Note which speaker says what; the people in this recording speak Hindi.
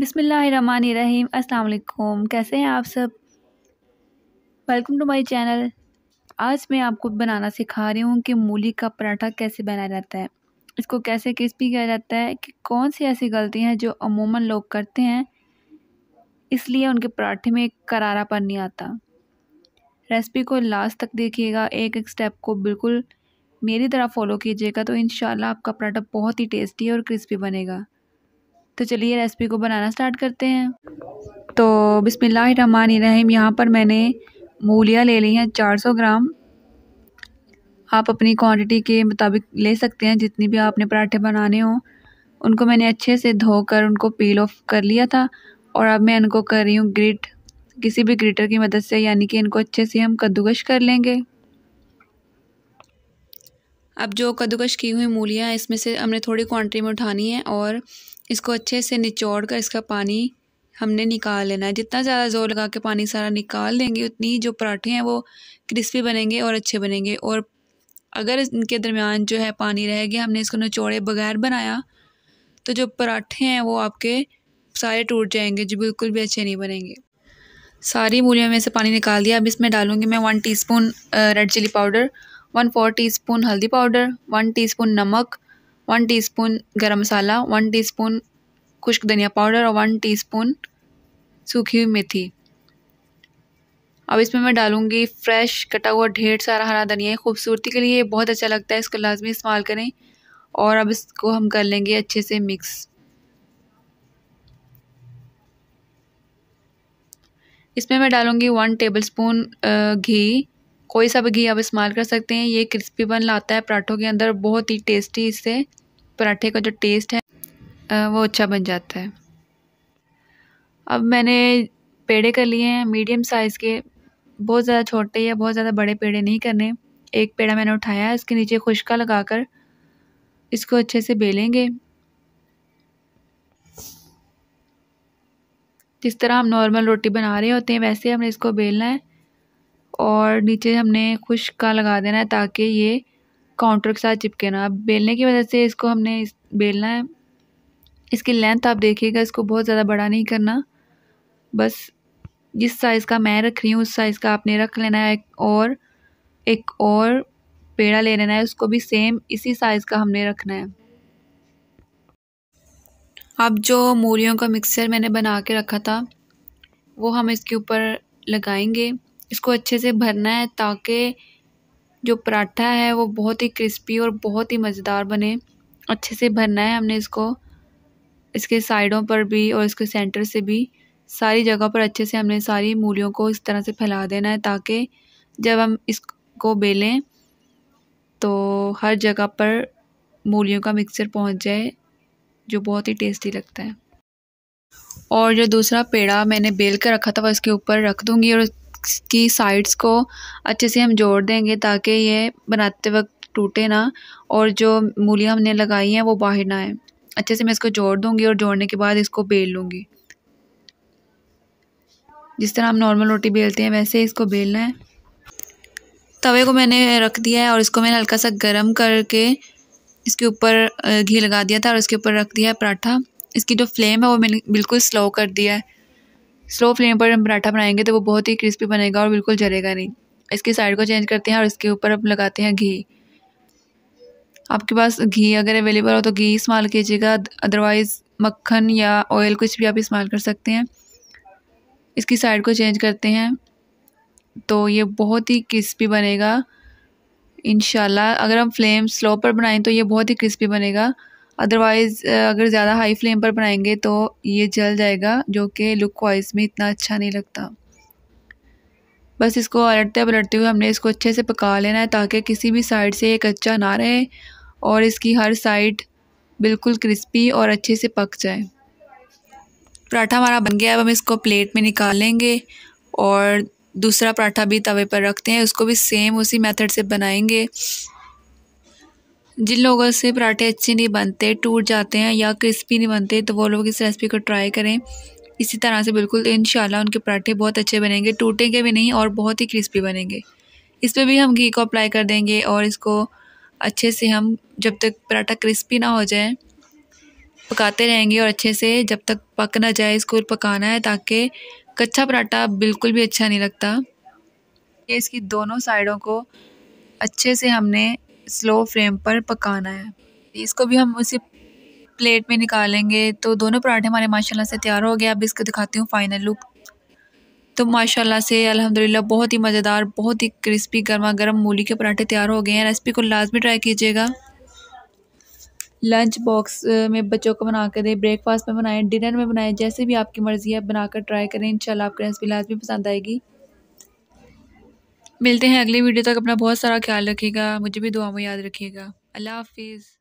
Speaker 1: बिसमीम अल्लाम कैसे हैं आप सब वेलकम टू माय चैनल आज मैं आपको बनाना सिखा रही हूँ कि मूली का पराठा कैसे बनाया जाता है इसको कैसे क्रिस्पी किया जाता है कि कौन सी ऐसी गलतियाँ हैं जो अमूमन लोग करते हैं इसलिए उनके पराठे में करारापन नहीं आता रेसिपी को लास्ट तक देखिएगा एक एक स्टेप को बिल्कुल मेरी तरह फॉलो कीजिएगा तो इन आपका पराठा बहुत ही टेस्टी और क्रिस्पी बनेगा तो चलिए रेसिपी को बनाना स्टार्ट करते हैं तो बिसमीम यहाँ पर मैंने मूलियाँ ले ली हैं 400 ग्राम आप अपनी क्वांटिटी के मुताबिक ले सकते हैं जितनी भी आपने पराठे बनाने हों उनको मैंने अच्छे से धोकर उनको पील ऑफ कर लिया था और अब मैं इनको कर रही हूँ ग्रिट किसी भी ग्रिटर की मदद से यानी कि इनको अच्छे से हम कद्दूकश कर लेंगे अब जो कद्दूकश की हुई मूलियाँ इसमें से हमने थोड़ी क्वान्टिटी में उठानी है और इसको अच्छे से निचोड़ कर इसका पानी हमने निकाल लेना है जितना ज़्यादा ज़ोर लगा के पानी सारा निकाल देंगे उतनी जो पराठे हैं वो क्रिस्पी बनेंगे और अच्छे बनेंगे और अगर इनके दरमियान जो है पानी रह गया हमने इसको निचोड़े बगैर बनाया तो जो पराठे हैं वो आपके सारे टूट जाएंगे जो बिल्कुल भी अच्छे नहीं बनेंगे सारी मूलियों में से पानी निकाल दिया अब इसमें डालूंगी मैं one teaspoon red chilli powder one four teaspoon हल्दी पाउडर वन टीस्पून नमक one teaspoon garam masala one teaspoon खुश्क धनिया पाउडर और वन टीस्पून सूखी हुई मेथी अब इसमें मैं डालूँगी फ्रेश कटा हुआ ढेर सारा हरा धनिया खूबसूरती के लिए बहुत अच्छा लगता है इसको लाजमी इस्तेमाल करें और अब इसको हम कर लेंगे अच्छे से मिक्स इसमें मैं डालूँगी वन टेबल स्पून घी कोई सा भी घी आप इस्तेमाल कर सकते हैं ये क्रिस्पी बन लाता है पराठों के अंदर बहुत ही टेस्टी इससे पराठे का जो टेस्ट है वो अच्छा बन जाता है अब मैंने पेड़े कर लिए हैं मीडियम साइज़ के बहुत ज़्यादा छोटे या बहुत ज़्यादा बड़े पेड़े नहीं करने एक पेड़ा मैंने उठाया है इसके नीचे खुशका लगाकर इसको अच्छे से बेलेंगे जिस तरह हम नॉर्मल रोटी बना रहे होते हैं वैसे हमने इसको बेलना है और नीचे हमने खुश का लगा देना है ताकि ये काउंटर के साथ चिपके ना बेलने की वजह से इसको हमने बेलना है इसकी लेंथ आप देखिएगा इसको बहुत ज़्यादा बड़ा नहीं करना बस जिस साइज़ का मैं रख रही हूँ उस साइज़ का आपने रख लेना है और एक और पेड़ा ले लेना है उसको भी सेम इसी साइज़ का हमने रखना है अब जो मूलियों का मिक्सर मैंने बना के रखा था वो हम इसके ऊपर लगाएंगे इसको अच्छे से भरना है ताकि जो पराठा है वो बहुत ही क्रिस्पी और बहुत ही मज़ेदार बने अच्छे से भरना है हमने इसको इसके साइडों पर भी और इसके सेंटर से भी सारी जगह पर अच्छे से हमने सारी मूलियों को इस तरह से फैला देना है ताकि जब हम इसको बेलें तो हर जगह पर मूलियों का मिक्सचर पहुंच जाए जो बहुत ही टेस्टी लगता है और जो दूसरा पेड़ा मैंने बेल कर रखा था वह इसके ऊपर रख दूँगी और की साइड्स को अच्छे से हम जोड़ देंगे ताकि ये बनाते वक्त टूटे ना और जो मूलियाँ हमने लगाई हैं वो बाहर ना आए अच्छे से मैं इसको जोड़ दूँगी और जोड़ने के बाद इसको बेल लूँगी जिस तरह हम नॉर्मल रोटी बेलते हैं वैसे इसको बेलना है तवे को मैंने रख दिया है और इसको मैंने हल्का सा गर्म करके इसके ऊपर घी लगा दिया था और इसके ऊपर रख दिया है पराठा इसकी जो फ्लेम है वो मैंने बिल्कुल स्लो कर दिया है स्लो फ्लेम पर हम पराठा बनाएंगे तो वो बहुत ही क्रिस्पी बनेगा और बिल्कुल जलेगा नहीं इसकी साइड को चेंज करते हैं और इसके ऊपर अब लगाते हैं घी आपके पास घी अगर अवेलेबल हो तो घी इस्तेमाल कीजिएगा अदरवाइज़ मक्खन या ऑयल कुछ भी आप इस्तेमाल कर सकते हैं इसकी साइड को चेंज करते हैं तो ये बहुत ही क्रिस्पी बनेगा इन अगर हम फ्लेम स्लो पर बनाएं तो ये बहुत ही क्रिस्पी बनेगा अदरवाइज़ अगर ज़्यादा हाई फ्लेम पर बनाएंगे तो ये जल जाएगा जो कि लुक वाइज में इतना अच्छा नहीं लगता बस इसको अलटते पलटते हुए हमने इसको अच्छे से पका लेना है ताकि किसी भी साइड से ये कच्चा ना रहे और इसकी हर साइड बिल्कुल क्रिस्पी और अच्छे से पक जाए पराठा हमारा बन गया अब हम इसको प्लेट में निकालेंगे और दूसरा पराठा भी तवे पर रखते हैं उसको भी सेम उसी मेथड से बनाएंगे जिन लोगों से पराठे अच्छे नहीं बनते टूट जाते हैं या क्रिस्पी नहीं बनते तो वो लोग इस रेसिपी को ट्राई करें इसी तरह से बिल्कुल इन उनके पराठे बहुत अच्छे बनेंगे टूटेंगे भी नहीं और बहुत ही क्रिस्पी बनेंगे इस पर भी हम घी को अप्लाई कर देंगे और इसको अच्छे से हम जब तक पराठा क्रिस्पी ना हो जाए पकाते रहेंगे और अच्छे से जब तक पक ना जाए इसको पकाना है ताकि कच्चा पराठा बिल्कुल भी अच्छा नहीं लगता ये इसकी दोनों साइडों को अच्छे से हमने स्लो फ्लेम पर पकाना है इसको भी हम उसी प्लेट में निकालेंगे तो दोनों पराठे हमारे माशाल्लाह से तैयार हो गए अब इसको दिखाती हूँ फाइनल लुक तो माशाल्लाह से अल्हम्दुलिल्लाह बहुत ही मज़ेदार बहुत ही क्रिस्पी गर्मा गर्म मूली के पराठे तैयार हो गए हैं रेसिपी को लाजमी ट्राई कीजिएगा लंच बॉक्स में बच्चों को बना कर दें ब्रेकफास्ट में बनाएं डिनर में बनाएं जैसे भी आपकी मर्ज़ी है बनाकर ट्राई करें इंशाल्लाह आपको रेसिपी लाजमी पसंद आएगी मिलते हैं अगले वीडियो तक अपना बहुत सारा ख्याल रखिएगा मुझे भी दुआ में याद रखिएगा अल्लाह हाफिज़